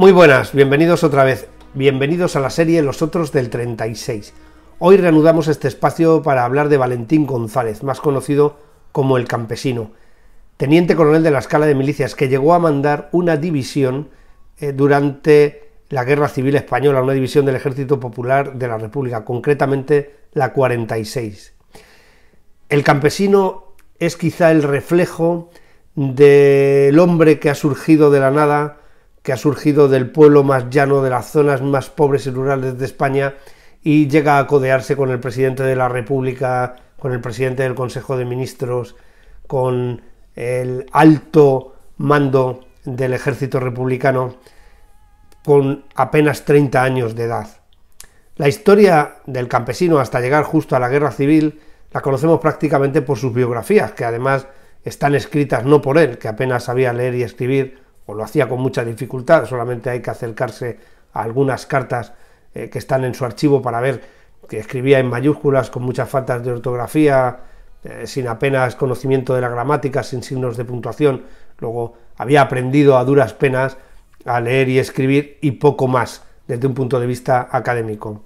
Muy buenas, bienvenidos otra vez. Bienvenidos a la serie Los Otros del 36. Hoy reanudamos este espacio para hablar de Valentín González, más conocido como el campesino, teniente coronel de la escala de milicias que llegó a mandar una división eh, durante la Guerra Civil Española, una división del Ejército Popular de la República, concretamente la 46. El campesino es quizá el reflejo del hombre que ha surgido de la nada, que ha surgido del pueblo más llano de las zonas más pobres y rurales de España y llega a codearse con el presidente de la República, con el presidente del Consejo de Ministros, con el alto mando del ejército republicano, con apenas 30 años de edad. La historia del campesino hasta llegar justo a la guerra civil la conocemos prácticamente por sus biografías, que además están escritas no por él, que apenas sabía leer y escribir, pues lo hacía con mucha dificultad, solamente hay que acercarse a algunas cartas eh, que están en su archivo para ver que escribía en mayúsculas con muchas faltas de ortografía, eh, sin apenas conocimiento de la gramática, sin signos de puntuación, luego había aprendido a duras penas a leer y escribir y poco más desde un punto de vista académico.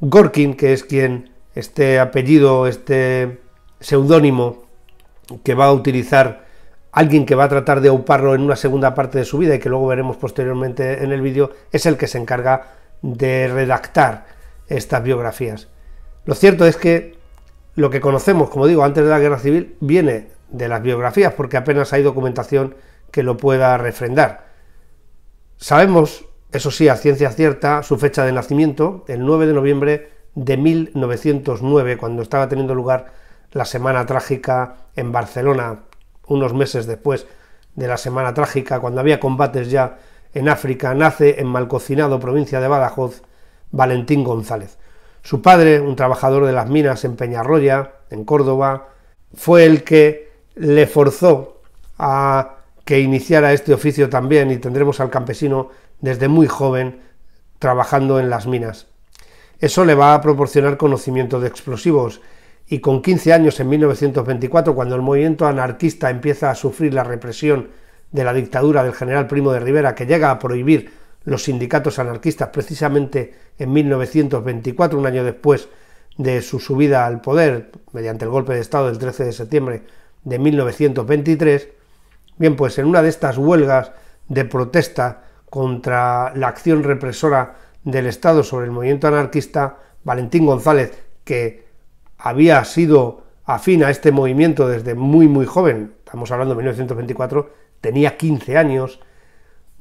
Gorkin, que es quien este apellido, este seudónimo que va a utilizar alguien que va a tratar de auparlo en una segunda parte de su vida y que luego veremos posteriormente en el vídeo, es el que se encarga de redactar estas biografías. Lo cierto es que lo que conocemos, como digo, antes de la guerra civil, viene de las biografías, porque apenas hay documentación que lo pueda refrendar. Sabemos, eso sí, a ciencia cierta, su fecha de nacimiento, el 9 de noviembre de 1909, cuando estaba teniendo lugar la Semana Trágica en Barcelona, unos meses después de la Semana Trágica, cuando había combates ya en África, nace en Malcocinado, provincia de Badajoz, Valentín González. Su padre, un trabajador de las minas en Peñarroya, en Córdoba, fue el que le forzó a que iniciara este oficio también y tendremos al campesino desde muy joven trabajando en las minas. Eso le va a proporcionar conocimiento de explosivos y con 15 años en 1924, cuando el movimiento anarquista empieza a sufrir la represión de la dictadura del general Primo de Rivera, que llega a prohibir los sindicatos anarquistas precisamente en 1924, un año después de su subida al poder mediante el golpe de Estado del 13 de septiembre de 1923, bien, pues en una de estas huelgas de protesta contra la acción represora del Estado sobre el movimiento anarquista, Valentín González, que había sido afín a este movimiento desde muy muy joven, estamos hablando de 1924, tenía 15 años,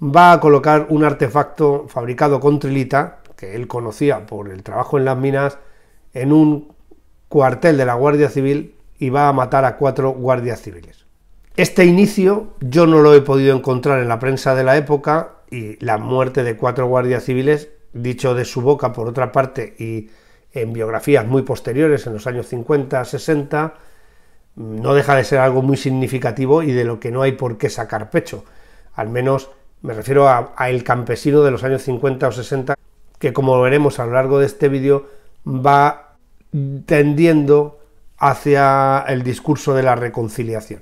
va a colocar un artefacto fabricado con trilita, que él conocía por el trabajo en las minas, en un cuartel de la Guardia Civil y va a matar a cuatro guardias civiles. Este inicio yo no lo he podido encontrar en la prensa de la época y la muerte de cuatro guardias civiles, dicho de su boca por otra parte y en biografías muy posteriores, en los años 50, 60, no deja de ser algo muy significativo y de lo que no hay por qué sacar pecho. Al menos me refiero a, el campesino de los años 50 o 60, que como veremos a lo largo de este vídeo, va tendiendo hacia el discurso de la reconciliación.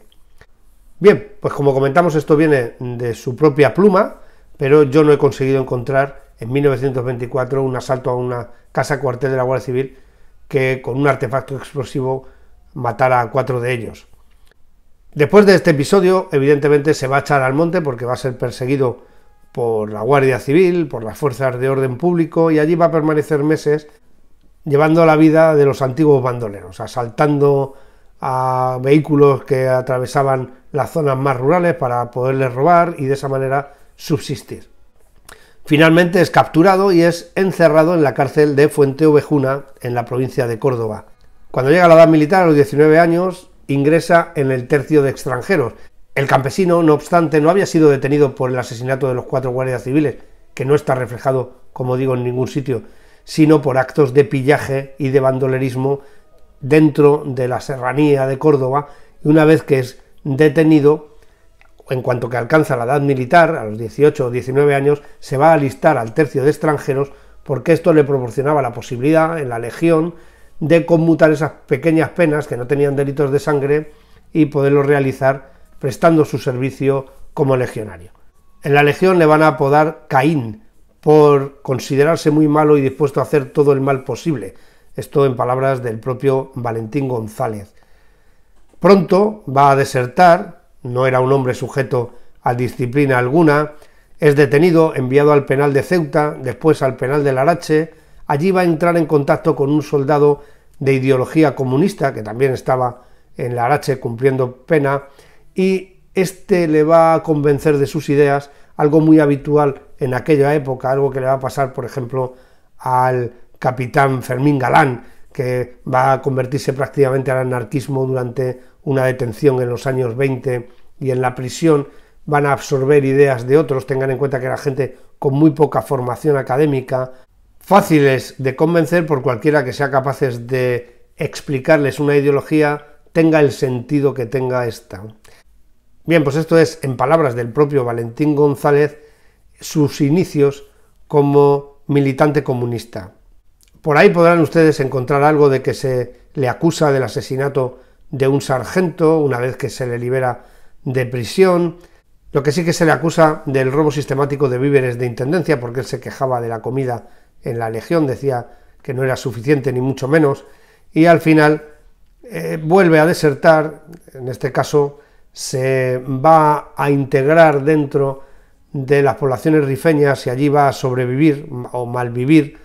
Bien, pues como comentamos, esto viene de su propia pluma, pero yo no he conseguido encontrar en 1924 un asalto a una casa cuartel de la Guardia Civil que con un artefacto explosivo matara a cuatro de ellos. Después de este episodio, evidentemente se va a echar al monte porque va a ser perseguido por la Guardia Civil, por las fuerzas de orden público y allí va a permanecer meses llevando la vida de los antiguos bandoleros, asaltando a vehículos que atravesaban las zonas más rurales para poderles robar y de esa manera subsistir. Finalmente es capturado y es encerrado en la cárcel de Fuente Ovejuna, en la provincia de Córdoba. Cuando llega a la edad militar, a los 19 años, ingresa en el tercio de extranjeros. El campesino, no obstante, no había sido detenido por el asesinato de los cuatro guardias civiles, que no está reflejado, como digo, en ningún sitio, sino por actos de pillaje y de bandolerismo dentro de la serranía de Córdoba. Y una vez que es detenido, en cuanto que alcanza la edad militar, a los 18 o 19 años, se va a alistar al tercio de extranjeros porque esto le proporcionaba la posibilidad en la legión de conmutar esas pequeñas penas que no tenían delitos de sangre y poderlo realizar prestando su servicio como legionario. En la legión le van a apodar Caín por considerarse muy malo y dispuesto a hacer todo el mal posible. Esto en palabras del propio Valentín González. Pronto va a desertar no era un hombre sujeto a disciplina alguna, es detenido, enviado al penal de Ceuta, después al penal de Larache, allí va a entrar en contacto con un soldado de ideología comunista, que también estaba en Larache cumpliendo pena, y este le va a convencer de sus ideas, algo muy habitual en aquella época, algo que le va a pasar, por ejemplo, al capitán Fermín Galán, que va a convertirse prácticamente al anarquismo durante una detención en los años 20 y en la prisión, van a absorber ideas de otros, tengan en cuenta que era gente con muy poca formación académica, fáciles de convencer por cualquiera que sea capaces de explicarles una ideología, tenga el sentido que tenga esta. Bien, pues esto es, en palabras del propio Valentín González, sus inicios como militante comunista. Por ahí podrán ustedes encontrar algo de que se le acusa del asesinato de un sargento una vez que se le libera de prisión. Lo que sí que se le acusa del robo sistemático de víveres de Intendencia, porque él se quejaba de la comida en la Legión, decía que no era suficiente ni mucho menos, y al final eh, vuelve a desertar, en este caso se va a integrar dentro de las poblaciones rifeñas y allí va a sobrevivir o malvivir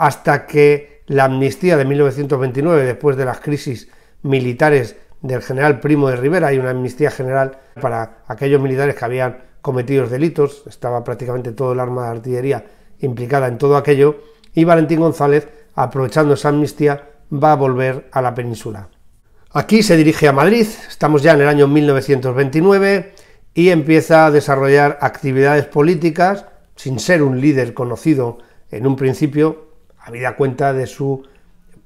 hasta que la amnistía de 1929, después de las crisis militares del general Primo de Rivera, hay una amnistía general para aquellos militares que habían cometido delitos, estaba prácticamente todo el arma de artillería implicada en todo aquello, y Valentín González, aprovechando esa amnistía, va a volver a la península. Aquí se dirige a Madrid, estamos ya en el año 1929, y empieza a desarrollar actividades políticas, sin ser un líder conocido en un principio, habida cuenta de su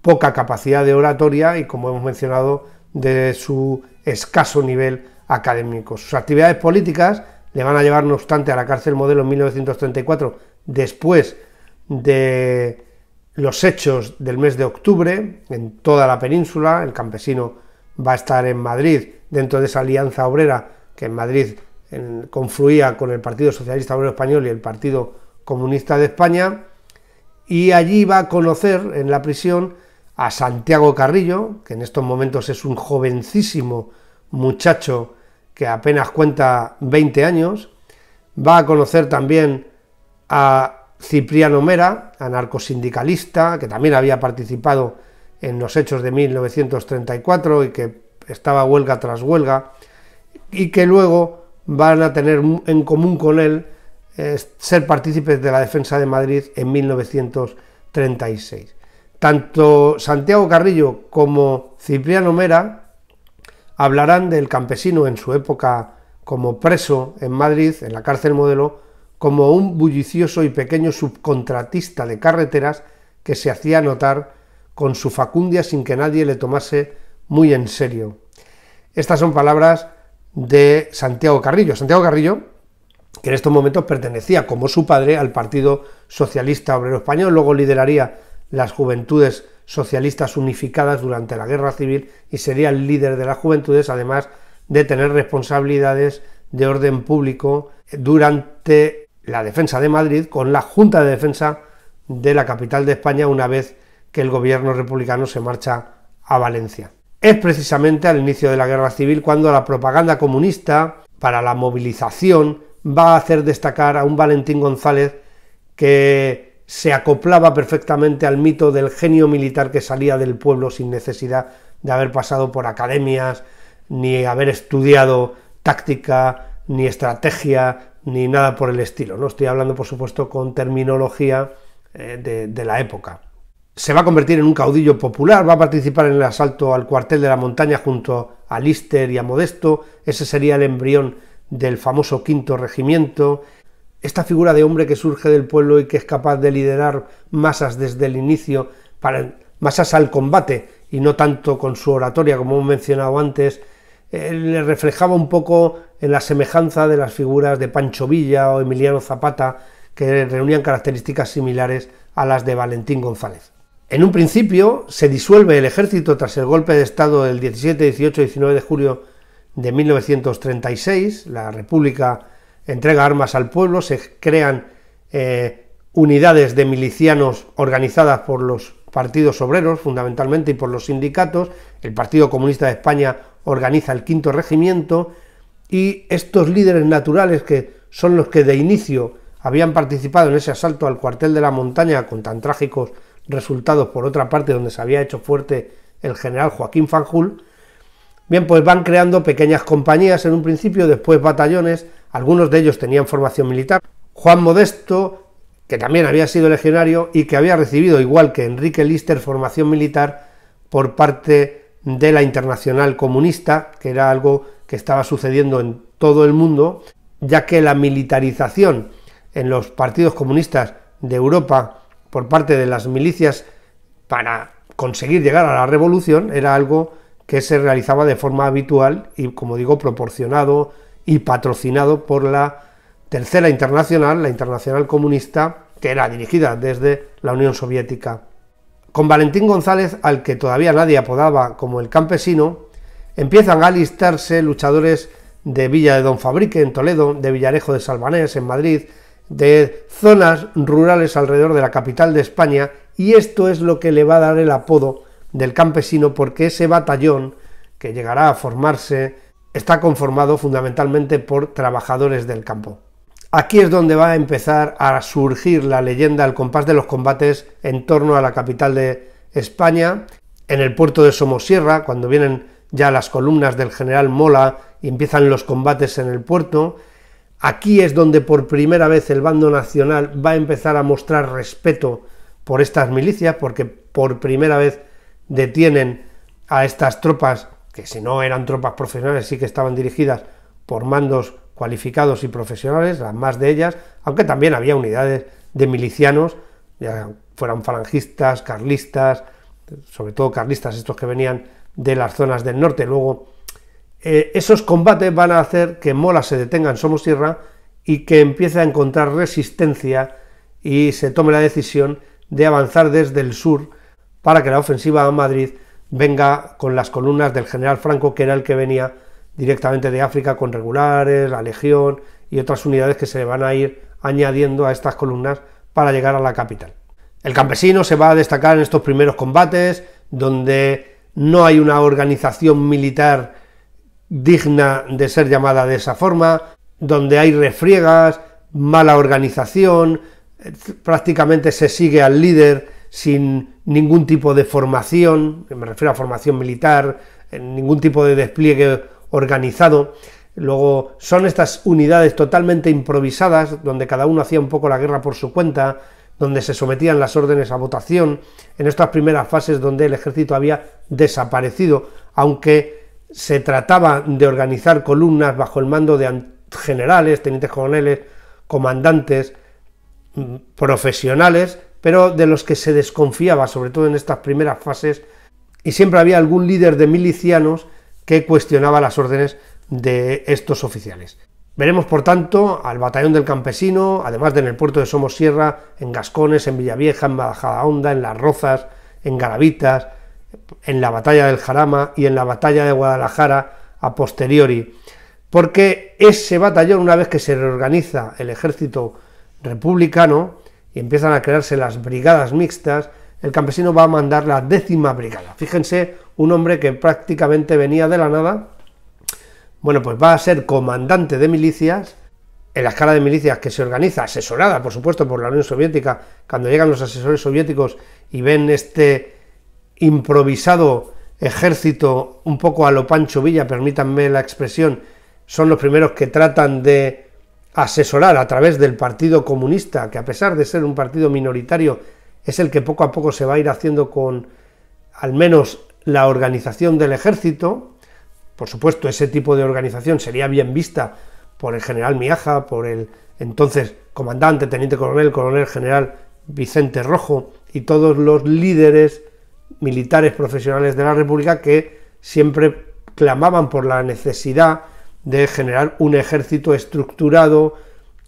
poca capacidad de oratoria y, como hemos mencionado, de su escaso nivel académico. Sus actividades políticas le van a llevar, no obstante, a la cárcel modelo en 1934, después de los hechos del mes de octubre en toda la península. El campesino va a estar en Madrid dentro de esa alianza obrera que en Madrid confluía con el Partido Socialista Obrero Español y el Partido Comunista de España y allí va a conocer en la prisión a Santiago Carrillo, que en estos momentos es un jovencísimo muchacho que apenas cuenta 20 años, va a conocer también a Cipriano Mera, anarcosindicalista, que también había participado en los hechos de 1934 y que estaba huelga tras huelga, y que luego van a tener en común con él ser partícipes de la defensa de Madrid en 1936. Tanto Santiago Carrillo como Cipriano Mera hablarán del campesino en su época como preso en Madrid, en la cárcel modelo, como un bullicioso y pequeño subcontratista de carreteras que se hacía notar con su facundia sin que nadie le tomase muy en serio. Estas son palabras de Santiago Carrillo. Santiago Carrillo que en estos momentos pertenecía, como su padre, al Partido Socialista Obrero Español, luego lideraría las Juventudes Socialistas Unificadas durante la Guerra Civil y sería el líder de las Juventudes, además de tener responsabilidades de orden público durante la defensa de Madrid con la Junta de Defensa de la capital de España una vez que el gobierno republicano se marcha a Valencia. Es precisamente al inicio de la guerra civil cuando la propaganda comunista para la movilización va a hacer destacar a un Valentín González que se acoplaba perfectamente al mito del genio militar que salía del pueblo sin necesidad de haber pasado por academias, ni haber estudiado táctica, ni estrategia, ni nada por el estilo. No estoy hablando, por supuesto, con terminología eh, de, de la época. Se va a convertir en un caudillo popular, va a participar en el asalto al cuartel de la montaña junto a Lister y a Modesto. Ese sería el embrión del famoso quinto regimiento, esta figura de hombre que surge del pueblo y que es capaz de liderar masas desde el inicio, para, masas al combate y no tanto con su oratoria, como hemos mencionado antes, eh, le reflejaba un poco en la semejanza de las figuras de Pancho Villa o Emiliano Zapata, que reunían características similares a las de Valentín González. En un principio se disuelve el ejército tras el golpe de Estado del 17, 18 y 19 de julio de 1936, la República entrega armas al pueblo, se crean eh, unidades de milicianos organizadas por los partidos obreros fundamentalmente y por los sindicatos, el Partido Comunista de España organiza el quinto regimiento y estos líderes naturales que son los que de inicio habían participado en ese asalto al cuartel de la montaña con tan trágicos resultados por otra parte donde se había hecho fuerte el general Joaquín Fanjul, Bien, pues van creando pequeñas compañías en un principio, después batallones, algunos de ellos tenían formación militar. Juan Modesto, que también había sido legionario y que había recibido, igual que Enrique Lister, formación militar por parte de la Internacional Comunista, que era algo que estaba sucediendo en todo el mundo, ya que la militarización en los partidos comunistas de Europa por parte de las milicias para conseguir llegar a la revolución era algo que se realizaba de forma habitual y, como digo, proporcionado y patrocinado por la Tercera Internacional, la Internacional Comunista, que era dirigida desde la Unión Soviética. Con Valentín González, al que todavía nadie apodaba como el campesino, empiezan a alistarse luchadores de Villa de Don Fabrique en Toledo, de Villarejo de Salvanés en Madrid, de zonas rurales alrededor de la capital de España, y esto es lo que le va a dar el apodo del campesino porque ese batallón que llegará a formarse está conformado fundamentalmente por trabajadores del campo. Aquí es donde va a empezar a surgir la leyenda al compás de los combates en torno a la capital de España, en el puerto de Somosierra, cuando vienen ya las columnas del general Mola y empiezan los combates en el puerto. Aquí es donde por primera vez el bando nacional va a empezar a mostrar respeto por estas milicias, porque por primera vez detienen a estas tropas, que si no eran tropas profesionales, sí que estaban dirigidas por mandos cualificados y profesionales, las más de ellas, aunque también había unidades de milicianos, ya fueran falangistas, carlistas, sobre todo carlistas estos que venían de las zonas del norte. Luego, eh, esos combates van a hacer que Mola se detenga en Somosierra y que empiece a encontrar resistencia y se tome la decisión de avanzar desde el sur para que la ofensiva a Madrid venga con las columnas del general Franco, que era el que venía directamente de África con regulares, la Legión y otras unidades que se van a ir añadiendo a estas columnas para llegar a la capital. El campesino se va a destacar en estos primeros combates, donde no hay una organización militar digna de ser llamada de esa forma, donde hay refriegas, mala organización, eh, prácticamente se sigue al líder sin ningún tipo de formación, me refiero a formación militar, eh, ningún tipo de despliegue organizado. Luego son estas unidades totalmente improvisadas, donde cada uno hacía un poco la guerra por su cuenta, donde se sometían las órdenes a votación, en estas primeras fases donde el ejército había desaparecido, aunque se trataba de organizar columnas bajo el mando de generales, tenientes coroneles, comandantes, mm, profesionales, pero de los que se desconfiaba, sobre todo en estas primeras fases, y siempre había algún líder de milicianos que cuestionaba las órdenes de estos oficiales. Veremos, por tanto, al batallón del campesino, además de en el puerto de Somosierra, en Gascones, en Villavieja, en Honda, en Las Rozas, en Garavitas, en la batalla del Jarama y en la batalla de Guadalajara a posteriori. Porque ese batallón, una vez que se reorganiza el ejército republicano, y empiezan a crearse las brigadas mixtas, el campesino va a mandar la décima brigada. Fíjense, un hombre que prácticamente venía de la nada, bueno, pues va a ser comandante de milicias, en la escala de milicias que se organiza, asesorada, por supuesto, por la Unión Soviética, cuando llegan los asesores soviéticos y ven este improvisado ejército un poco a lo Pancho Villa, permítanme la expresión, son los primeros que tratan de asesorar a través del Partido Comunista, que a pesar de ser un partido minoritario, es el que poco a poco se va a ir haciendo con al menos la organización del ejército. Por supuesto, ese tipo de organización sería bien vista por el general Miaja, por el entonces comandante, teniente coronel, coronel general Vicente Rojo y todos los líderes militares profesionales de la República que siempre clamaban por la necesidad de generar un ejército estructurado,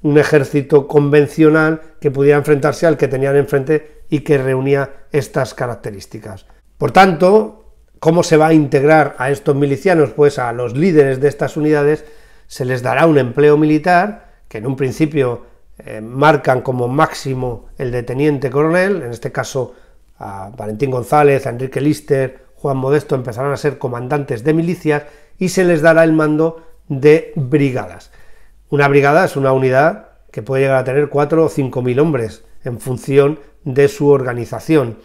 un ejército convencional que pudiera enfrentarse al que tenían enfrente y que reunía estas características. Por tanto, ¿cómo se va a integrar a estos milicianos? Pues a los líderes de estas unidades se les dará un empleo militar, que en un principio eh, marcan como máximo el de teniente coronel, en este caso a Valentín González, a Enrique Lister, Juan Modesto empezarán a ser comandantes de milicias y se les dará el mando de brigadas. Una brigada es una unidad que puede llegar a tener 4 o cinco mil hombres en función de su organización.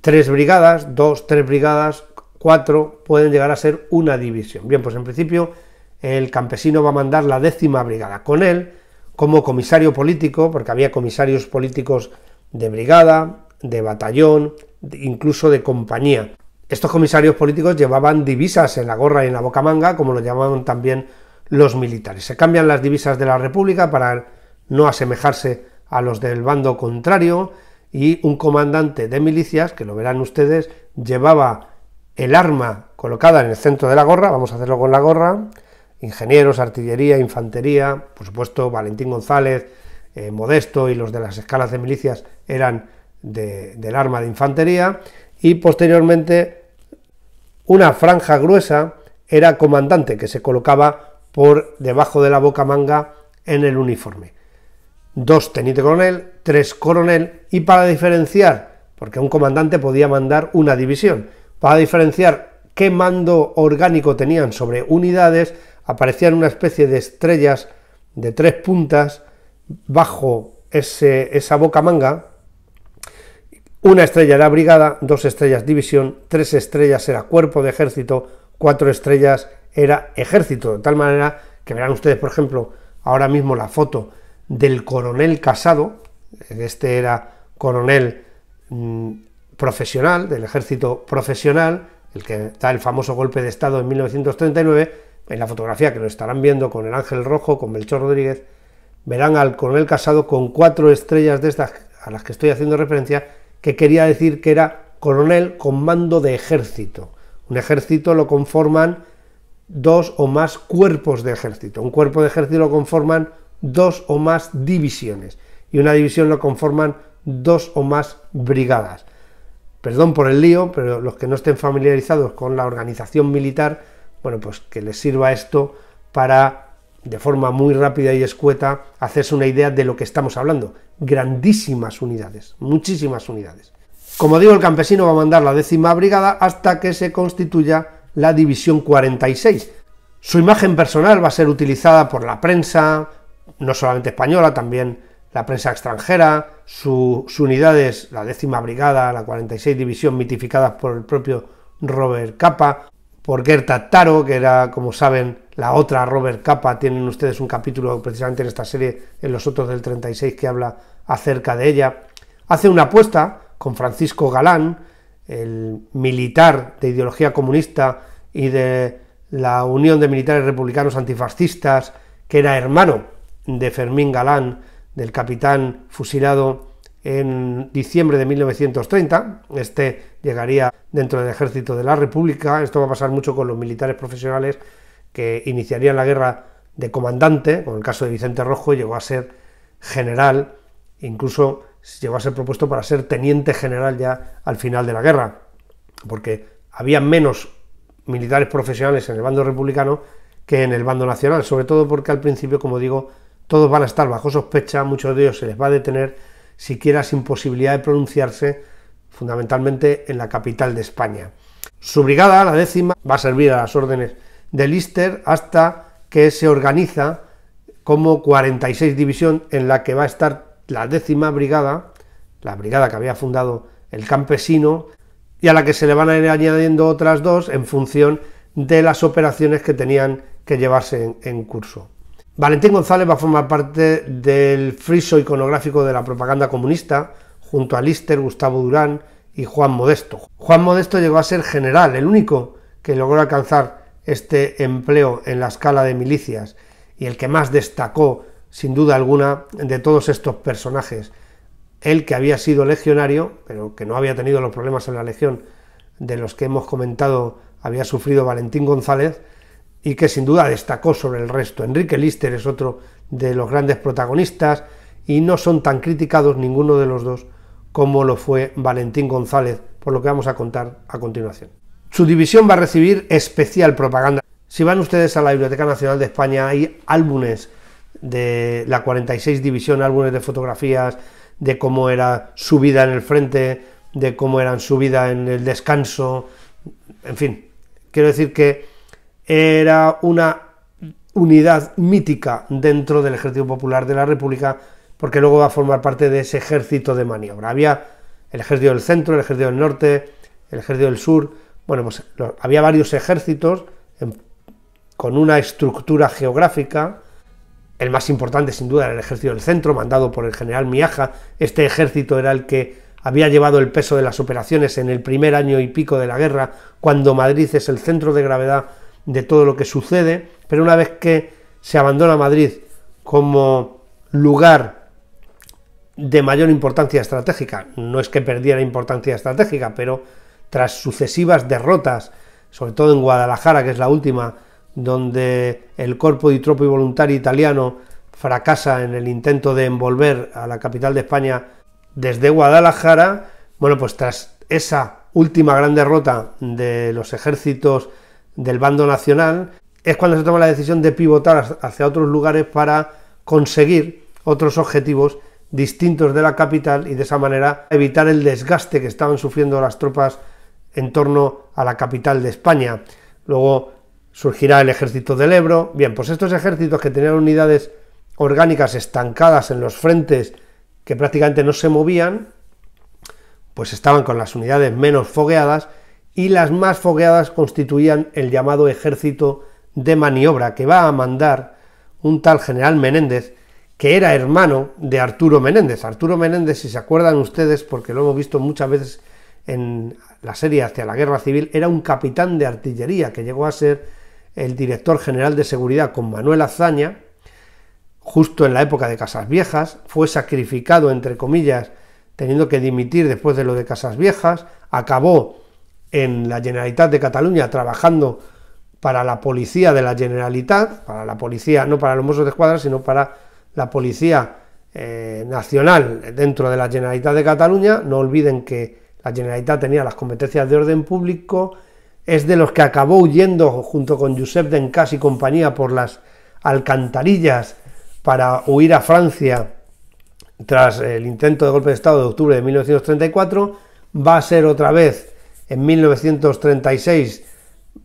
Tres brigadas, dos, tres brigadas, cuatro pueden llegar a ser una división. Bien, pues en principio el campesino va a mandar la décima brigada. Con él, como comisario político, porque había comisarios políticos de brigada, de batallón, incluso de compañía. Estos comisarios políticos llevaban divisas en la gorra y en la bocamanga, como lo llamaban también los militares. Se cambian las divisas de la República para no asemejarse a los del bando contrario y un comandante de milicias, que lo verán ustedes, llevaba el arma colocada en el centro de la gorra, vamos a hacerlo con la gorra, ingenieros, artillería, infantería, por supuesto Valentín González, eh, Modesto y los de las escalas de milicias eran del arma de infantería, y posteriormente una franja gruesa era comandante que se colocaba por debajo de la boca manga en el uniforme. Dos teniente coronel, tres coronel y para diferenciar, porque un comandante podía mandar una división, para diferenciar qué mando orgánico tenían sobre unidades, aparecían una especie de estrellas de tres puntas bajo esa boca manga una estrella era brigada, dos estrellas división, tres estrellas era cuerpo de ejército, cuatro estrellas era ejército. De tal manera que verán ustedes, por ejemplo, ahora mismo la foto del coronel Casado, este era coronel mm, profesional, del ejército profesional, el que da el famoso golpe de Estado en 1939, en la fotografía que lo estarán viendo con el Ángel Rojo, con Melchor Rodríguez, verán al coronel Casado con cuatro estrellas de estas a las que estoy haciendo referencia, que quería decir que era coronel con mando de ejército. Un ejército lo conforman dos o más cuerpos de ejército. Un cuerpo de ejército lo conforman dos o más divisiones. Y una división lo conforman dos o más brigadas. Perdón por el lío, pero los que no estén familiarizados con la organización militar, bueno, pues que les sirva esto para de forma muy rápida y escueta hacerse una idea de lo que estamos hablando. Grandísimas unidades, muchísimas unidades. Como digo, el campesino va a mandar la décima brigada hasta que se constituya la División 46. Su imagen personal va a ser utilizada por la prensa, no solamente española, también la prensa extranjera, sus unidades, la décima brigada, la 46 división, mitificadas por el propio Robert Capa, por Gerta Taro, que era, como saben, la otra, Robert Capa, tienen ustedes un capítulo precisamente en esta serie, en los otros del 36, que habla acerca de ella. Hace una apuesta con Francisco Galán, el militar de ideología comunista y de la Unión de Militares Republicanos Antifascistas, que era hermano de Fermín Galán, del capitán fusilado en diciembre de 1930. Este llegaría dentro del ejército de la República. Esto va a pasar mucho con los militares profesionales que iniciaría la guerra de comandante, con en el caso de Vicente Rojo, llegó a ser general, incluso llegó a ser propuesto para ser teniente general ya al final de la guerra, porque había menos militares profesionales en el bando republicano que en el bando nacional, sobre todo porque al principio, como digo, todos van a estar bajo sospecha, muchos de ellos se les va a detener, siquiera sin posibilidad de pronunciarse, fundamentalmente en la capital de España. Su brigada, la décima, va a servir a las órdenes de Lister hasta que se organiza como 46 división en la que va a estar la décima brigada, la brigada que había fundado el campesino, y a la que se le van a ir añadiendo otras dos en función de las operaciones que tenían que llevarse en, curso. Valentín González va a formar parte del friso iconográfico de la propaganda comunista, junto a Lister, Gustavo Durán y Juan Modesto. Juan Modesto llegó a ser general, el único que logró alcanzar este empleo en la escala de milicias y el que más destacó, sin duda alguna, de todos estos personajes. el que había sido legionario, pero que no había tenido los problemas en la legión de los que hemos comentado había sufrido Valentín González, y que sin duda destacó sobre el resto. Enrique Lister es otro de los grandes protagonistas y no son tan criticados ninguno de los dos como lo fue Valentín González, por lo que vamos a contar a continuación. Su división va a recibir especial propaganda. Si van ustedes a la Biblioteca Nacional de España hay álbumes de la 46 División, álbumes de fotografías de cómo era su vida en el frente, de cómo era su vida en el descanso, en fin, quiero decir que era una unidad mítica dentro del Ejército Popular de la República, porque luego va a formar parte de ese ejército de maniobra. Había el ejército del centro, el ejército del norte, el ejército del sur, bueno, pues había varios ejércitos con una estructura geográfica. El más importante, sin duda, era el ejército del centro, mandado por el general Miaja. Este ejército era el que había llevado el peso de las operaciones en el primer año y pico de la guerra, cuando Madrid es el centro de gravedad de todo lo que sucede. Pero una vez que se abandona Madrid como lugar de mayor importancia estratégica, no es que perdiera importancia estratégica, pero tras sucesivas derrotas, sobre todo en Guadalajara, que es la última, donde el Corpo de Tropo y Voluntario italiano fracasa en el intento de envolver a la capital de España desde Guadalajara, bueno, pues tras esa última gran derrota de los ejércitos del bando nacional, es cuando se toma la decisión de pivotar hacia otros lugares para conseguir otros objetivos distintos de la capital y de esa manera evitar el desgaste que estaban sufriendo las tropas en torno a la capital de España. Luego surgirá el ejército del Ebro. Bien, pues estos ejércitos que tenían unidades orgánicas estancadas en los frentes que prácticamente no se movían, pues estaban con las unidades menos fogueadas y las más fogueadas constituían el llamado ejército de maniobra que va a mandar un tal general Menéndez, que era hermano de Arturo Menéndez. Arturo Menéndez, si se acuerdan ustedes, porque lo hemos visto muchas veces en la serie hacia la guerra civil, era un capitán de artillería que llegó a ser el director general de seguridad con Manuel Azaña, justo en la época de Casas Viejas, fue sacrificado, entre comillas, teniendo que dimitir después de lo de Casas Viejas, acabó en la Generalitat de Cataluña trabajando para la policía de la Generalitat, para la policía, no para los Mossos de Escuadra, sino para la policía eh, nacional dentro de la Generalitat de Cataluña. No olviden que la Generalitat tenía las competencias de orden público, es de los que acabó huyendo junto con Josep Dencas y compañía por las alcantarillas para huir a Francia tras el intento de golpe de Estado de octubre de 1934, va a ser otra vez en 1936,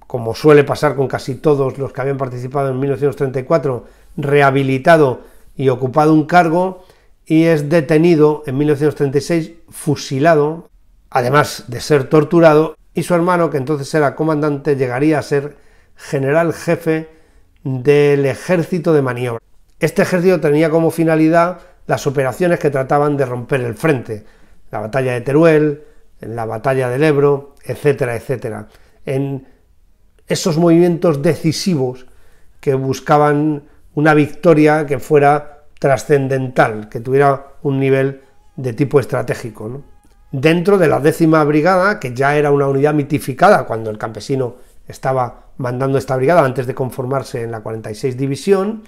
como suele pasar con casi todos los que habían participado en 1934, rehabilitado y ocupado un cargo y es detenido en 1936, fusilado además de ser torturado, y su hermano, que entonces era comandante, llegaría a ser general jefe del ejército de maniobra. Este ejército tenía como finalidad las operaciones que trataban de romper el frente, la batalla de Teruel, la batalla del Ebro, etcétera, etcétera. En esos movimientos decisivos que buscaban una victoria que fuera trascendental, que tuviera un nivel de tipo estratégico. ¿no? dentro de la décima brigada, que ya era una unidad mitificada cuando el campesino estaba mandando esta brigada antes de conformarse en la 46 División,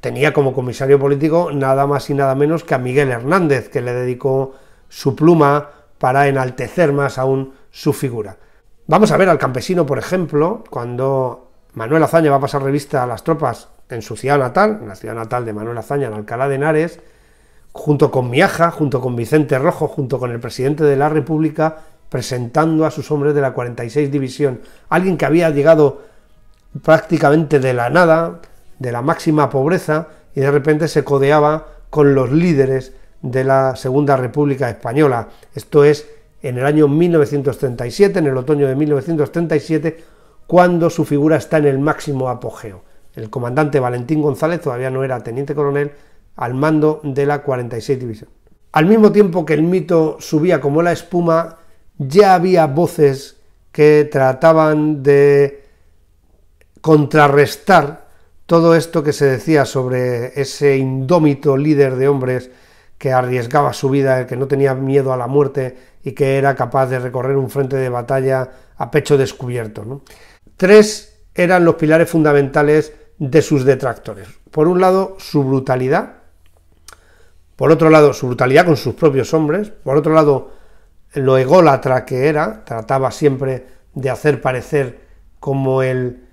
tenía como comisario político nada más y nada menos que a Miguel Hernández, que le dedicó su pluma para enaltecer más aún su figura. Vamos a ver al campesino, por ejemplo, cuando Manuel Azaña va a pasar revista a las tropas en su ciudad natal, en la ciudad natal de Manuel Azaña, en Alcalá de Henares, junto con Miaja, junto con Vicente Rojo, junto con el presidente de la República, presentando a sus hombres de la 46 División, alguien que había llegado prácticamente de la nada, de la máxima pobreza, y de repente se codeaba con los líderes de la Segunda República Española. Esto es en el año 1937, en el otoño de 1937, cuando su figura está en el máximo apogeo. El comandante Valentín González todavía no era teniente coronel, al mando de la 46 División. Al mismo tiempo que el mito subía como la espuma, ya había voces que trataban de contrarrestar todo esto que se decía sobre ese indómito líder de hombres que arriesgaba su vida, el que no tenía miedo a la muerte y que era capaz de recorrer un frente de batalla a pecho descubierto. Tres eran los pilares fundamentales de sus detractores. Por un lado, su brutalidad, por otro lado su brutalidad con sus propios hombres, por otro lado lo ególatra que era, trataba siempre de hacer parecer como el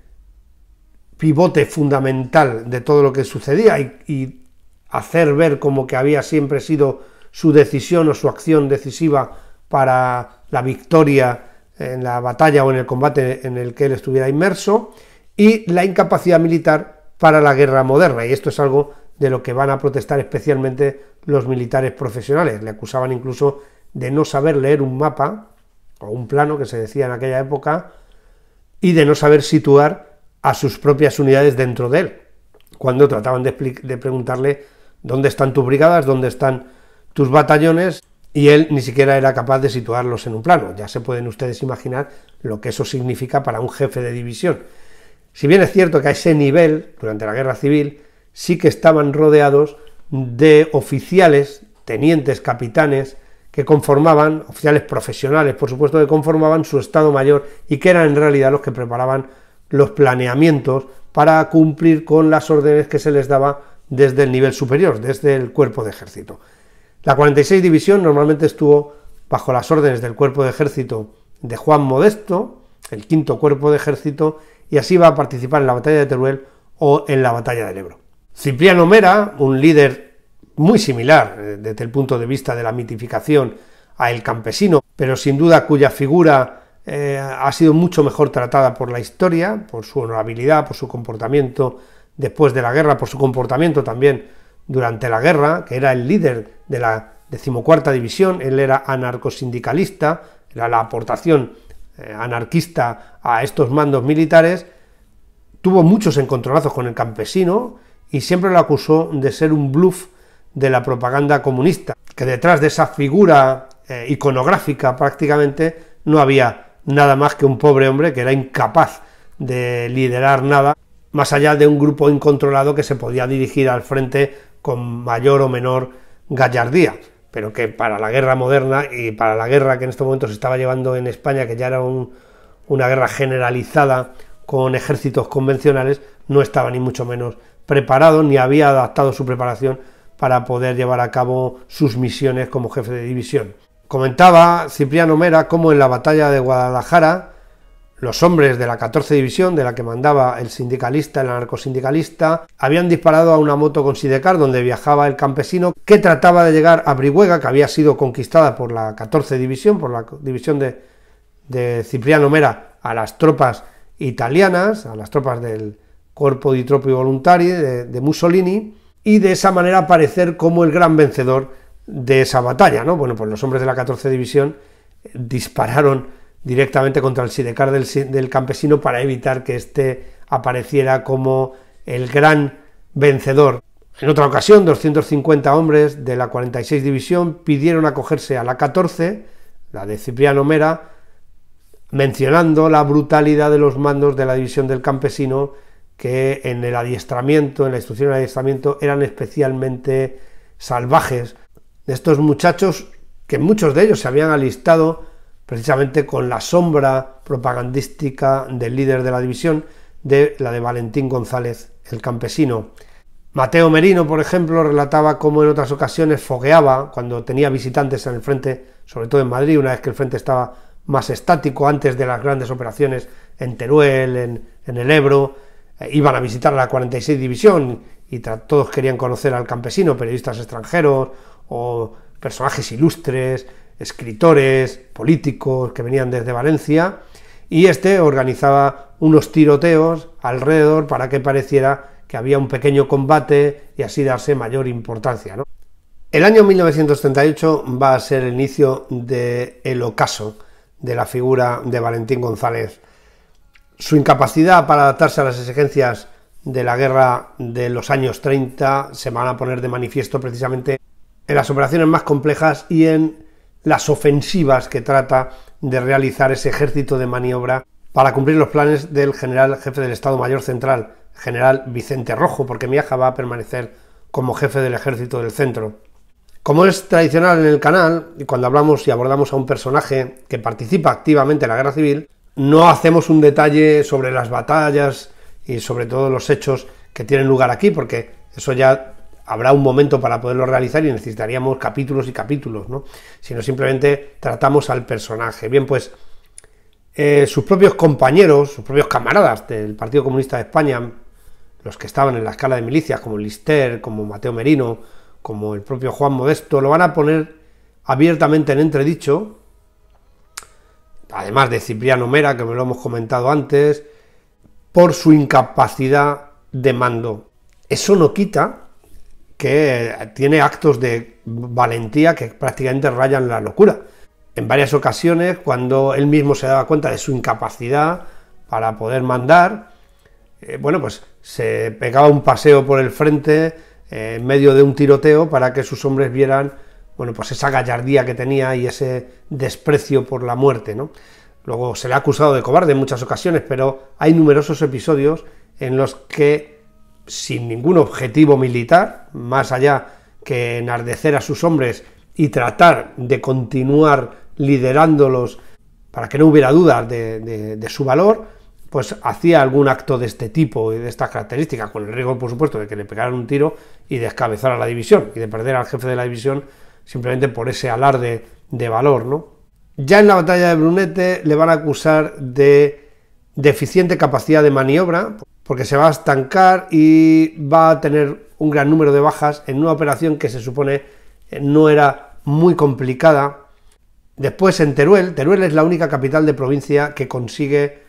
pivote fundamental de todo lo que sucedía y, y hacer ver como que había siempre sido su decisión o su acción decisiva para la victoria en la batalla o en el combate en el que él estuviera inmerso, y la incapacidad militar para la guerra moderna. Y esto es algo de lo que van a protestar especialmente los militares profesionales. Le acusaban incluso de no saber leer un mapa o un plano que se decía en aquella época y de no saber situar a sus propias unidades dentro de él. Cuando trataban de, de preguntarle dónde están tus brigadas, dónde están tus batallones, y él ni siquiera era capaz de situarlos en un plano. Ya se pueden ustedes imaginar lo que eso significa para un jefe de división. Si bien es cierto que a ese nivel, durante la guerra civil, sí que estaban rodeados de oficiales, tenientes, capitanes, que conformaban, oficiales profesionales, por supuesto, que conformaban su Estado Mayor y que eran en realidad los que preparaban los planeamientos para cumplir con las órdenes que se les daba desde el nivel superior, desde el cuerpo de ejército. La 46 División normalmente estuvo bajo las órdenes del cuerpo de ejército de Juan Modesto, el quinto cuerpo de ejército, y así va a participar en la batalla de Teruel o en la batalla del Ebro. Cipriano Mera, un líder muy similar eh, desde el punto de vista de la mitificación a el campesino, pero sin duda cuya figura eh, ha sido mucho mejor tratada por la historia, por su honorabilidad, por su comportamiento después de la guerra, por su comportamiento también durante la guerra, que era el líder de la decimocuarta división, él era anarcosindicalista, era la aportación eh, anarquista a estos mandos militares, tuvo muchos encontronazos con el campesino, y siempre lo acusó de ser un bluff de la propaganda comunista, que detrás de esa figura eh, iconográfica prácticamente no había nada más que un pobre hombre que era incapaz de liderar nada, más allá de un grupo incontrolado que se podía dirigir al frente con mayor o menor gallardía, pero que para la guerra moderna y para la guerra que en estos momentos se estaba llevando en España, que ya era una guerra generalizada con ejércitos convencionales, no estaba ni mucho menos preparado ni había adaptado su preparación para poder llevar a cabo sus misiones como jefe de división. Comentaba Cipriano Mera cómo en la batalla de Guadalajara los hombres de la 14 División, de la que mandaba el sindicalista, el anarcosindicalista, habían disparado a una moto con Sidecar donde viajaba el campesino que trataba de llegar a Brihuega, que había sido conquistada por la 14 División, por la división de, de Cipriano Mera, a las tropas italianas, a las tropas del, cuerpo de tropo de, Mussolini, y de esa manera aparecer como el gran vencedor de esa batalla. ¿no? Bueno, pues los hombres de la 14 División eh, dispararon directamente contra el sidecar del, del campesino para evitar que éste apareciera como el gran vencedor. En otra ocasión, 250 hombres de la 46 División pidieron acogerse a la 14, la de Cipriano Mera, mencionando la brutalidad de los mandos de la División del Campesino que en el adiestramiento, en la instrucción del adiestramiento, eran especialmente salvajes. De estos muchachos, que muchos de ellos se habían alistado precisamente con la sombra propagandística del líder de la división, de la de Valentín González, el campesino. Mateo Merino, por ejemplo, relataba cómo en otras ocasiones fogueaba cuando tenía visitantes en el frente, sobre todo en Madrid, una vez que el frente estaba más estático, antes de las grandes operaciones en Teruel, en, en el Ebro, eh, iban a visitar la 46 División y todos querían conocer al campesino, periodistas extranjeros o personajes ilustres, escritores, políticos que venían desde Valencia, y este organizaba unos tiroteos alrededor para que pareciera que había un pequeño combate y así darse mayor importancia. El año 1938 va a ser el inicio del El ocaso de la figura de Valentín González su incapacidad para adaptarse a las exigencias de la guerra de los años 30 se van a poner de manifiesto precisamente en las operaciones más complejas y en las ofensivas que trata de realizar ese ejército de maniobra para cumplir los planes del general jefe del Estado Mayor Central, general Vicente Rojo, porque Miaja va a permanecer como jefe del ejército del centro. Como es tradicional en el canal, cuando hablamos y abordamos a un personaje que participa activamente en la guerra civil, no hacemos un detalle sobre las batallas y sobre todo los hechos que tienen lugar aquí, porque eso ya habrá un momento para poderlo realizar y necesitaríamos capítulos y capítulos, ¿no? Sino simplemente tratamos al personaje. Bien, pues eh, sus propios compañeros, sus propios camaradas del Partido Comunista de España, los que estaban en la escala de milicias, como Lister, como Mateo Merino, como el propio Juan Modesto, lo van a poner abiertamente en entredicho además de Cipriano Mera, que me lo hemos comentado antes, por su incapacidad de mando. Eso no quita que tiene actos de valentía que prácticamente rayan la locura. En varias ocasiones, cuando él mismo se daba cuenta de su incapacidad para poder mandar, eh, bueno, pues se pegaba un paseo por el frente eh, en medio de un tiroteo para que sus hombres vieran bueno, pues esa gallardía que tenía y ese desprecio por la muerte, ¿no? Luego se le ha acusado de cobarde en muchas ocasiones, pero hay numerosos episodios en los que, sin ningún objetivo militar, más allá que enardecer a sus hombres y tratar de continuar liderándolos para que no hubiera dudas de, su valor, pues hacía algún acto de este tipo y de estas características, con el riesgo, por supuesto, de que le pegaran un tiro y de descabezar a la división y de perder al jefe de la división simplemente por ese alarde de valor, ¿no? Ya en la batalla de Brunete le van a acusar de deficiente capacidad de maniobra, porque se va a estancar y va a tener un gran número de bajas en una operación que se supone eh, no era muy complicada. Después en Teruel, Teruel es la única capital de provincia que consigue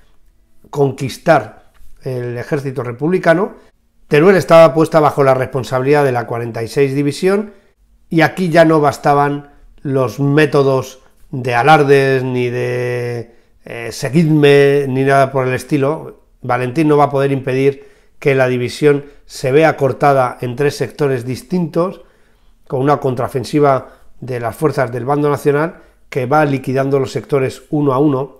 conquistar el ejército republicano. Teruel estaba puesta bajo la responsabilidad de la 46 División y aquí ya no bastaban los métodos de alardes, ni de eh, seguidme, ni nada por el estilo. Valentín no va a poder impedir que la división se vea cortada en tres sectores distintos, con una contraofensiva de las fuerzas del bando nacional que va liquidando los sectores uno a uno.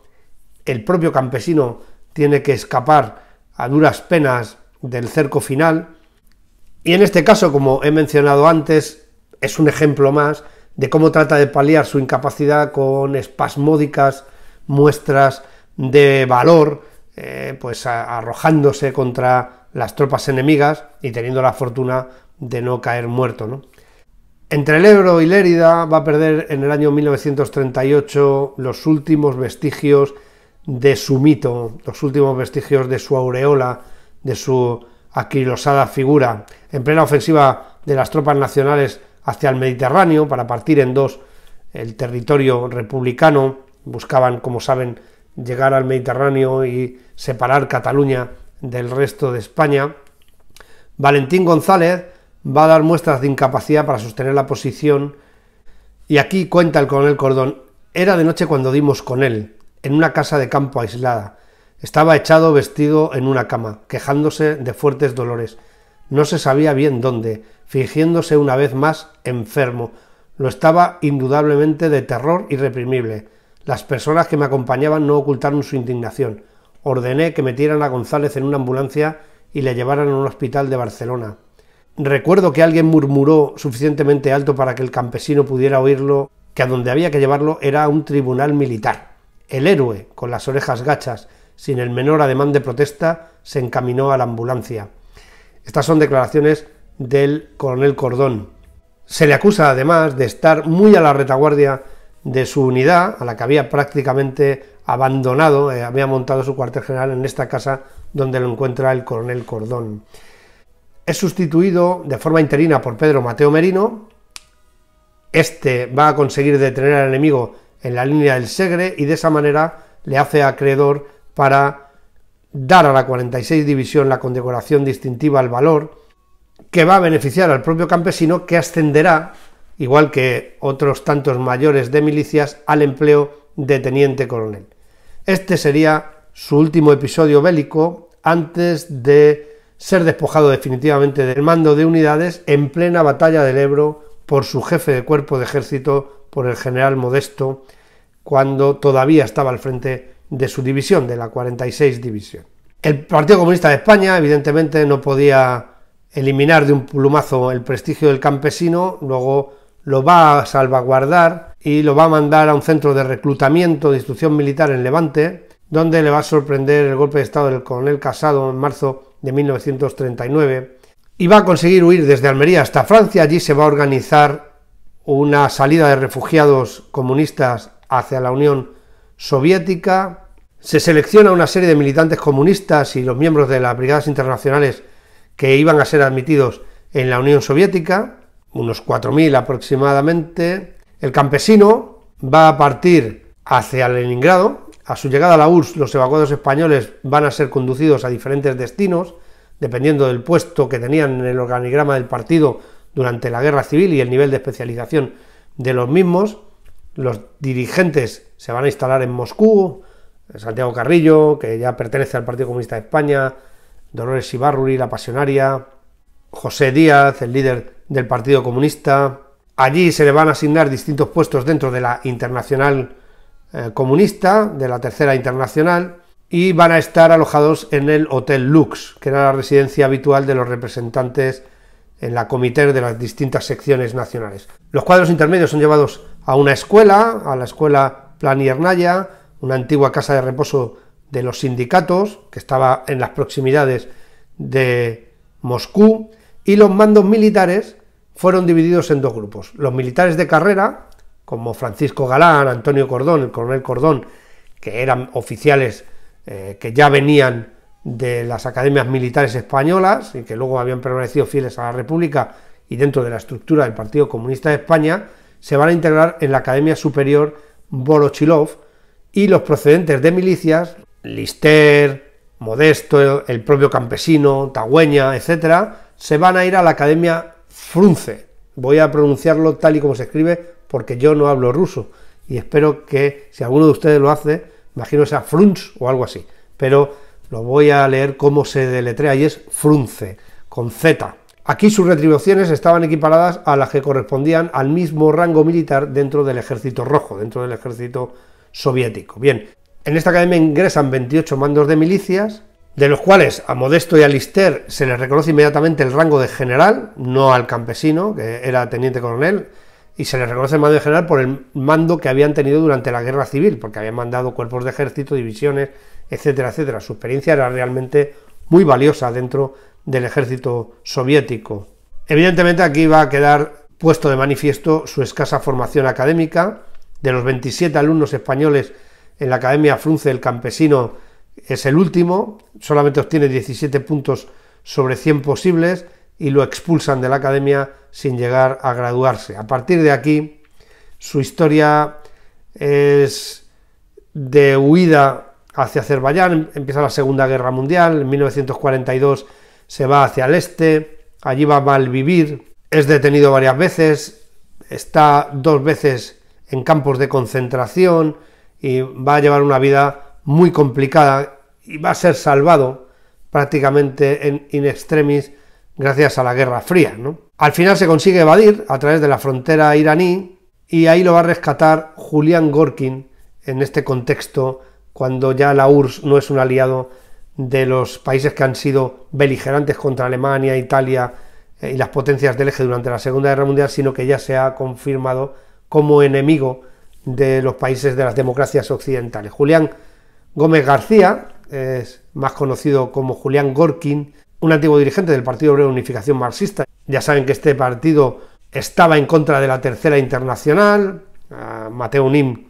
El propio campesino tiene que escapar a duras penas del cerco final. Y en este caso, como he mencionado antes, es un ejemplo más de cómo trata de paliar su incapacidad con espasmódicas muestras de valor, eh, pues arrojándose contra las tropas enemigas y teniendo la fortuna de no caer muerto. Entre el Ebro y Lérida va a perder en el año 1938 los últimos vestigios de su mito, los últimos vestigios de su aureola, de su aquilosada figura. En plena ofensiva de las tropas nacionales hacia el Mediterráneo para partir en dos el territorio republicano. Buscaban, como saben, llegar al Mediterráneo y separar Cataluña del resto de España. Valentín González va a dar muestras de incapacidad para sostener la posición y aquí cuenta el coronel Cordón, era de noche cuando dimos con él, en una casa de campo aislada. Estaba echado vestido en una cama, quejándose de fuertes dolores no se sabía bien dónde, fingiéndose una vez más enfermo. Lo estaba indudablemente de terror irreprimible. Las personas que me acompañaban no ocultaron su indignación. Ordené que metieran a González en una ambulancia y le llevaran a un hospital de Barcelona. Recuerdo que alguien murmuró suficientemente alto para que el campesino pudiera oírlo que a donde había que llevarlo era a un tribunal militar. El héroe, con las orejas gachas, sin el menor ademán de protesta, se encaminó a la ambulancia. Estas son declaraciones del coronel Cordón. Se le acusa además de estar muy a la retaguardia de su unidad, a la que había prácticamente abandonado, eh, había montado su cuartel general en esta casa donde lo encuentra el coronel Cordón. Es sustituido de forma interina por Pedro Mateo Merino. Este va a conseguir detener al enemigo en la línea del Segre y de esa manera le hace acreedor para dar a la 46 División la condecoración distintiva al valor, que va a beneficiar al propio campesino que ascenderá, igual que otros tantos mayores de milicias, al empleo de teniente coronel. Este sería su último episodio bélico antes de ser despojado definitivamente del mando de unidades en plena batalla del Ebro por su jefe de cuerpo de ejército, por el general Modesto, cuando todavía estaba al frente de su división, de la 46 división. El Partido Comunista de España, evidentemente, no podía eliminar de un plumazo el prestigio del campesino, luego lo va a salvaguardar y lo va a mandar a un centro de reclutamiento de instrucción militar en Levante, donde le va a sorprender el golpe de Estado del coronel Casado en marzo de 1939, y va a conseguir huir desde Almería hasta Francia, allí se va a organizar una salida de refugiados comunistas hacia la Unión soviética. Se selecciona una serie de militantes comunistas y los miembros de las brigadas internacionales que iban a ser admitidos en la Unión Soviética, unos 4.000 aproximadamente. El campesino va a partir hacia Leningrado. A su llegada a la URSS, los evacuados españoles van a ser conducidos a diferentes destinos, dependiendo del puesto que tenían en el organigrama del partido durante la guerra civil y el nivel de especialización de los mismos los dirigentes se van a instalar en Moscú, Santiago Carrillo, que ya pertenece al Partido Comunista de España, Dolores Ibarruri, la pasionaria, José Díaz, el líder del Partido Comunista. Allí se le van a asignar distintos puestos dentro de la Internacional eh, Comunista, de la Tercera Internacional, y van a estar alojados en el Hotel Lux, que era la residencia habitual de los representantes en la comité de las distintas secciones nacionales. Los cuadros intermedios son llevados a una escuela, a la escuela Planiernaya, una antigua casa de reposo de los sindicatos, que estaba en las proximidades de Moscú, y los mandos militares fueron divididos en dos grupos. Los militares de carrera, como Francisco Galán, Antonio Cordón, el coronel Cordón, que eran oficiales eh, que ya venían de las academias militares españolas y que luego habían permanecido fieles a la República y dentro de la estructura del Partido Comunista de España, se van a integrar en la Academia Superior Vorochilov y los procedentes de milicias, Lister, Modesto, el propio campesino, Tagüeña, etc., se van a ir a la Academia Frunce. Voy a pronunciarlo tal y como se escribe porque yo no hablo ruso y espero que si alguno de ustedes lo hace, imagino sea Frunz o algo así, pero lo voy a leer como se deletrea y es Frunce, con Z. Aquí sus retribuciones estaban equiparadas a las que correspondían al mismo rango militar dentro del ejército rojo, dentro del ejército soviético. Bien, en esta academia ingresan 28 mandos de milicias, de los cuales a Modesto y a Lister se les reconoce inmediatamente el rango de general, no al campesino, que era teniente coronel, y se les reconoce el mando de general por el mando que habían tenido durante la guerra civil, porque habían mandado cuerpos de ejército, divisiones, etcétera, etcétera. Su experiencia era realmente muy valiosa dentro del ejército soviético. Evidentemente aquí va a quedar puesto de manifiesto su escasa formación académica. De los 27 alumnos españoles en la Academia Frunce el Campesino es el último, solamente obtiene 17 puntos sobre 100 posibles y lo expulsan de la academia sin llegar a graduarse. A partir de aquí, su historia es de huida hacia Azerbaiyán, empieza la Segunda Guerra Mundial, en 1942 se va hacia el este, allí va a malvivir, es detenido varias veces, está dos veces en campos de concentración y va a llevar una vida muy complicada y va a ser salvado prácticamente en in extremis gracias a la Guerra Fría. Al final se consigue evadir a través de la frontera iraní y ahí lo va a rescatar Julián Gorkin en este contexto cuando ya la URSS no es un aliado de los países que han sido beligerantes contra Alemania, Italia eh, y las potencias del eje durante la Segunda Guerra Mundial, sino que ya se ha confirmado como enemigo de los países de las democracias occidentales. Julián Gómez García, es más conocido como Julián Gorkin, un antiguo dirigente del Partido Obrero de Unificación Marxista. Ya saben que este partido estaba en contra de la Tercera Internacional. Ah, Mateo Nim,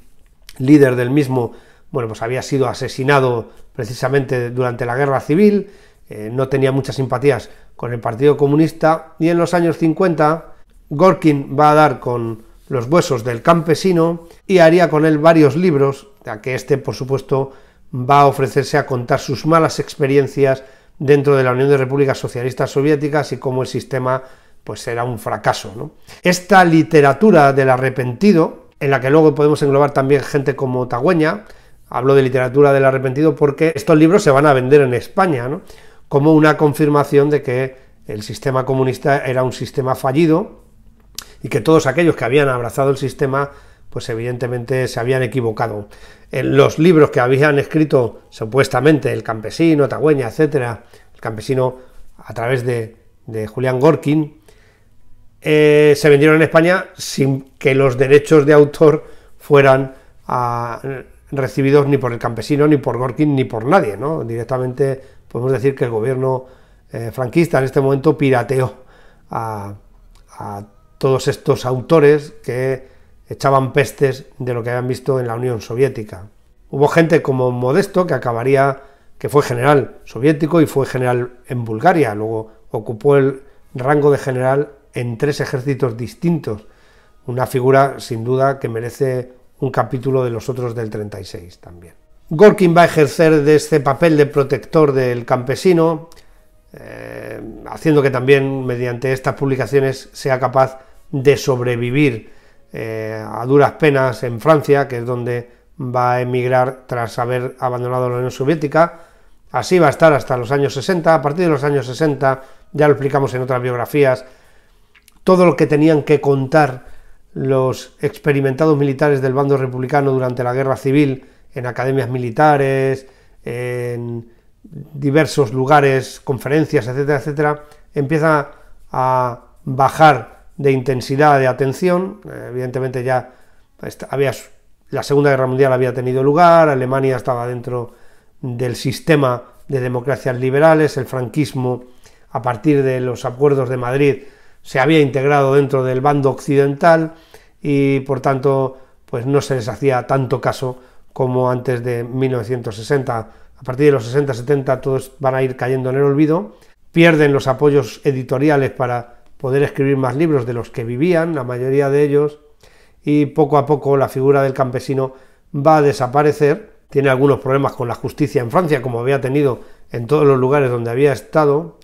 líder del mismo, bueno, pues había sido asesinado precisamente durante la guerra civil, eh, no tenía muchas simpatías con el Partido Comunista y en los años 50 Gorkin va a dar con los huesos del campesino y haría con él varios libros, ya que este, por supuesto, va a ofrecerse a contar sus malas experiencias dentro de la Unión de Repúblicas Socialistas Soviéticas y cómo el sistema pues era un fracaso. Esta literatura del arrepentido, en la que luego podemos englobar también gente como Tagüeña, Hablo de literatura del arrepentido porque estos libros se van a vender en España, ¿no? como una confirmación de que el sistema comunista era un sistema fallido y que todos aquellos que habían abrazado el sistema, pues evidentemente se habían equivocado. los libros que habían escrito supuestamente el campesino, Tagüeña, etcétera, el campesino a través de, de Julián Gorkin, eh, se vendieron en España sin que los derechos de autor fueran a, recibidos ni por el campesino, ni por Gorkin, ni por nadie, ¿no? Directamente podemos decir que el gobierno eh, franquista en este momento pirateó a, a todos estos autores que echaban pestes de lo que habían visto en la Unión Soviética. Hubo gente como Modesto que acabaría, que fue general soviético y fue general en Bulgaria, luego ocupó el rango de general en tres ejércitos distintos, una figura sin duda que merece un capítulo de los otros del 36 también. Gorkin va a ejercer de este papel de protector del campesino, eh, haciendo que también mediante estas publicaciones sea capaz de sobrevivir eh, a duras penas en Francia, que es donde va a emigrar tras haber abandonado la Unión Soviética. Así va a estar hasta los años 60. A partir de los años 60, ya lo explicamos en otras biografías, todo lo que tenían que contar los experimentados militares del bando republicano durante la guerra civil en academias militares, en diversos lugares, conferencias, etcétera, etcétera, empieza a bajar de intensidad de atención. Evidentemente ya la Segunda Guerra Mundial había tenido lugar, Alemania estaba dentro del sistema de democracias liberales, el franquismo a partir de los acuerdos de Madrid se había integrado dentro del bando occidental y por tanto pues no se les hacía tanto caso como antes de 1960. A partir de los 60-70 todos van a ir cayendo en el olvido, pierden los apoyos editoriales para poder escribir más libros de los que vivían, la mayoría de ellos, y poco a poco la figura del campesino va a desaparecer, tiene algunos problemas con la justicia en Francia, como había tenido en todos los lugares donde había estado,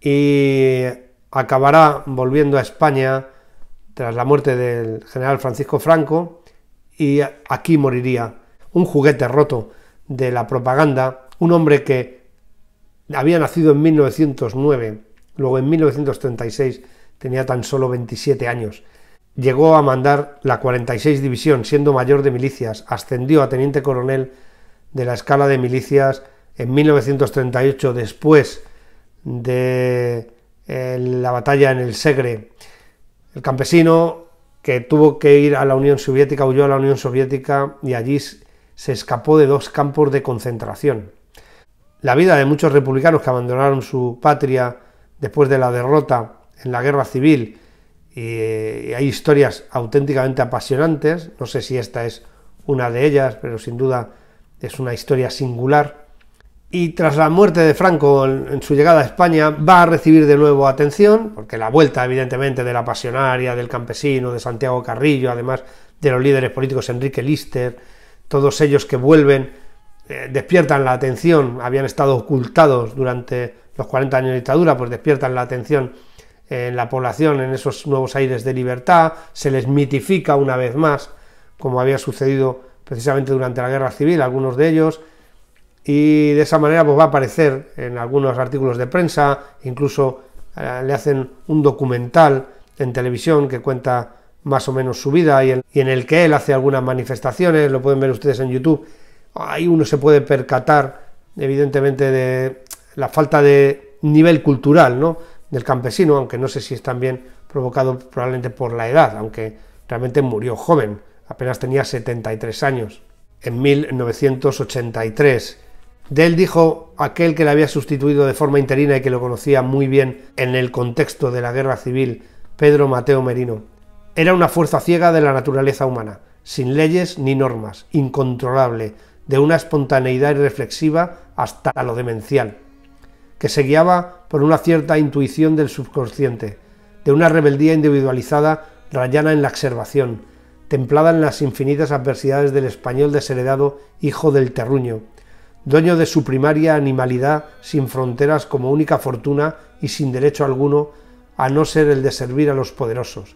y acabará volviendo a España tras la muerte del general Francisco Franco y aquí moriría un juguete roto de la propaganda, un hombre que había nacido en 1909, luego en 1936 tenía tan solo 27 años. Llegó a mandar la 46 División siendo mayor de milicias, ascendió a teniente coronel de la escala de milicias en 1938 después de la batalla en el Segre. El campesino que tuvo que ir a la Unión Soviética, huyó a la Unión Soviética y allí se escapó de dos campos de concentración. La vida de muchos republicanos que abandonaron su patria después de la derrota en la guerra civil, y eh, hay historias auténticamente apasionantes, no sé si esta es una de ellas, pero sin duda es una historia singular y tras la muerte de Franco en, su llegada a España va a recibir de nuevo atención, porque la vuelta evidentemente de la pasionaria, del campesino, de Santiago Carrillo, además de los líderes políticos Enrique Lister, todos ellos que vuelven eh, despiertan la atención, habían estado ocultados durante los 40 años de dictadura, pues despiertan la atención en la población, en esos nuevos aires de libertad, se les mitifica una vez más, como había sucedido precisamente durante la guerra civil, algunos de ellos, y de esa manera pues, va a aparecer en algunos artículos de prensa, incluso eh, le hacen un documental en televisión que cuenta más o menos su vida y en, el que él hace algunas manifestaciones, lo pueden ver ustedes en YouTube, ahí uno se puede percatar evidentemente de la falta de nivel cultural ¿no? del campesino, aunque no sé si es también provocado probablemente por la edad, aunque realmente murió joven, apenas tenía 73 años, en 1983 de él dijo aquel que la había sustituido de forma interina y que lo conocía muy bien en el contexto de la guerra civil, Pedro Mateo Merino. Era una fuerza ciega de la naturaleza humana, sin leyes ni normas, incontrolable, de una espontaneidad irreflexiva hasta lo demencial, que se guiaba por una cierta intuición del subconsciente, de una rebeldía individualizada rayana en la observación, templada en las infinitas adversidades del español desheredado hijo del terruño, dueño de su primaria animalidad sin fronteras como única fortuna y sin derecho alguno a no ser el de servir a los poderosos.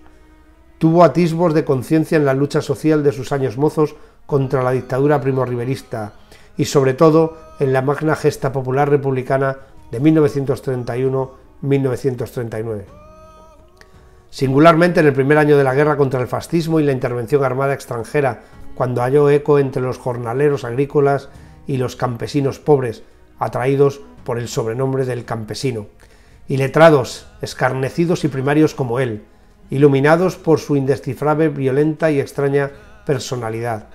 Tuvo atisbos de conciencia en la lucha social de sus años mozos contra la dictadura primorriberista y sobre todo en la magna gesta popular republicana de 1931-1939. Singularmente en el primer año de la guerra contra el fascismo y la intervención armada extranjera, cuando halló eco entre los jornaleros agrícolas y los campesinos pobres, atraídos por el sobrenombre del campesino, y letrados, escarnecidos y primarios como él, iluminados por su indescifrable, violenta y extraña personalidad,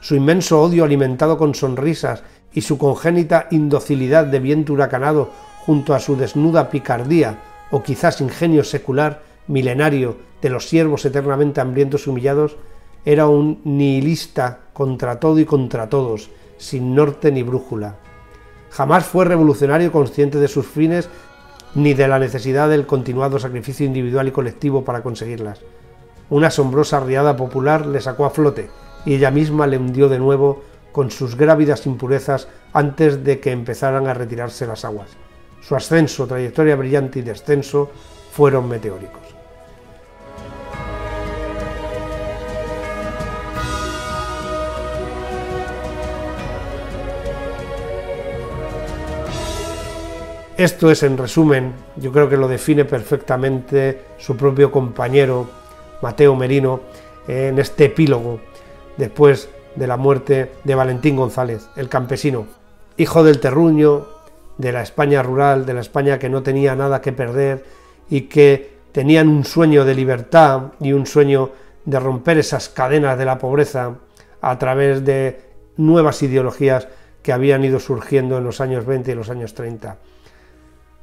su inmenso odio alimentado con sonrisas y su congénita indocilidad de viento huracanado junto a su desnuda picardía o quizás ingenio secular milenario de los siervos eternamente hambrientos y humillados, era un nihilista contra todo y contra todos, sin norte ni brújula. Jamás fue revolucionario consciente de sus fines ni de la necesidad del continuado sacrificio individual y colectivo para conseguirlas. Una asombrosa riada popular le sacó a flote y ella misma le hundió de nuevo con sus grávidas impurezas antes de que empezaran a retirarse las aguas. Su ascenso, trayectoria brillante y descenso fueron meteóricos. Esto es en resumen, yo creo que lo define perfectamente su propio compañero Mateo Merino en este epílogo después de la muerte de Valentín González, el campesino, hijo del terruño, de la España rural, de la España que no tenía nada que perder y que tenían un sueño de libertad y un sueño de romper esas cadenas de la pobreza a través de nuevas ideologías que habían ido surgiendo en los años 20 y los años 30.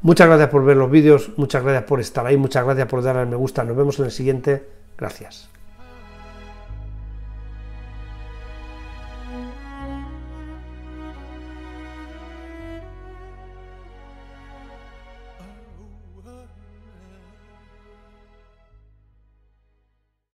Muchas gracias por ver los vídeos, muchas gracias por estar ahí, muchas gracias por dar al me gusta. Nos vemos en el siguiente. Gracias.